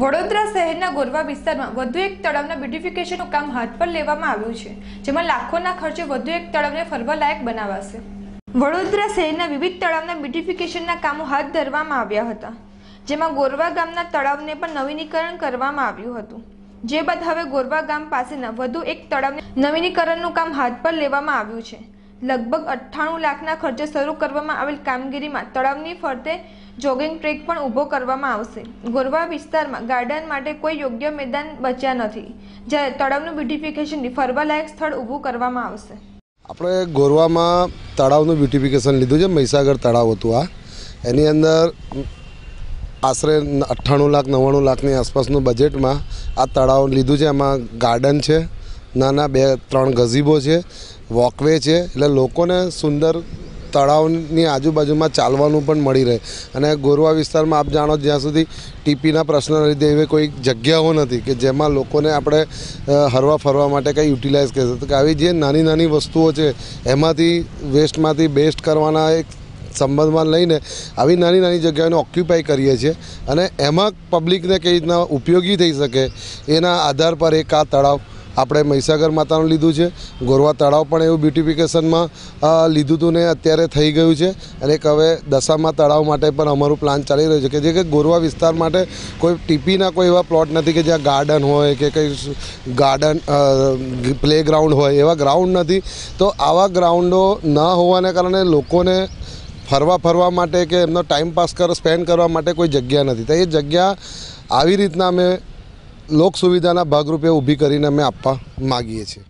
વડોદરા શહેરના ગોરવા વિસ્તારમાં વધુ એક તળાવના બ્યુટિફિકેશનનું કામ હાથ પર લેવામાં આવ્યું છે જેમાં લાખોના ખર્ચે વધુ એક તળાવને ફરવાલાયક બનાવાશે વડોદરા શહેરના વિવિધ તળાવના બ્યુટિફિકેશનના કામો હાથ ધરવામાં આવ્યા હતા જેમાં ગોરવા ગામના તળાવને પણ નવીનીકરણ કરવામાં આવ્યું હતું જે બાદ હવે ગોરવા ગામ પાસેના વધુ એક તળાવને નવીનીકરણનું કામ હાથ પર લેવામાં આવ્યું છે લગભગ અઠ્ઠાણું લાખના ખર્ચે શરૂ કરવામાં આવેલ કામગીરીમાં તળાવની ફરતે જોગિંગ ટ્રેક પણ ઊભો કરવામાં આવશે ગોરવા વિસ્તારમાં ગાર્ડન માટે કોઈ યોગ્ય મેદાન બચ્યા નથી જ્યારે તળાવનું બ્યુટિફિકેશનની ફરવાલાયક સ્થળ ઊભું કરવામાં આવશે આપણે ગોરવામાં તળાવનું બ્યુટિફિકેશન લીધું છે મહીસાગર તળાવ હતું આ એની અંદર આશરે અઠ્ઠાણું લાખ નવ્વાણું લાખની આસપાસનું બજેટમાં આ તળાવ લીધું છે એમાં ગાર્ડન છે નાના બે ત્રણ ગઝીબો છે વોકવે છે એટલે લોકોને સુંદર તળાવની આજુબાજુમાં ચાલવાનું પણ મળી રહે અને ગોરવા વિસ્તારમાં આપ જાણો જ્યાં સુધી ટીપીના પ્રશ્નના લીધે એવી કોઈ જગ્યાઓ નથી કે જેમાં લોકોને આપણે હરવા ફરવા માટે કંઈ યુટિલાઇઝ કરી શકીએ કે આવી જે નાની નાની વસ્તુઓ છે એમાંથી વેસ્ટમાંથી બેસ્ટ કરવાના એક સંબંધમાં લઈને આવી નાની નાની જગ્યાઓને ઓક્યુપાય કરીએ છીએ અને એમાં પબ્લિકને કઈ રીતના ઉપયોગી થઈ શકે એના આધાર પર એક આ તળાવ આપણે મહીસાગર માતાનું લીધું છે ગોરવા તળાવ પણ એવું બ્યુટિફિકેશનમાં લીધું હતું ને અત્યારે થઈ ગયું છે અને એક હવે દશામાં તળાવ માટે પણ અમારું પ્લાન ચાલી રહ્યું છે કે જે કે ગોરવા વિસ્તાર માટે કોઈ ટીપીના કોઈ એવા પ્લોટ નથી કે જ્યાં ગાર્ડન હોય કે કંઈ ગાર્ડન પ્લેગ્રાઉન્ડ હોય એવા ગ્રાઉન્ડ નથી તો આવા ગ્રાઉન્ડો ન હોવાને કારણે લોકોને ફરવા ફરવા માટે કે એમનો ટાઈમ પાસ કર સ્પેન્ડ કરવા માટે કોઈ જગ્યા નથી તો એ જગ્યા આવી રીતના અમે લોક સુવિધાના ભાગરૂપે ઊભી કરીને અમે આપવા માગીએ છીએ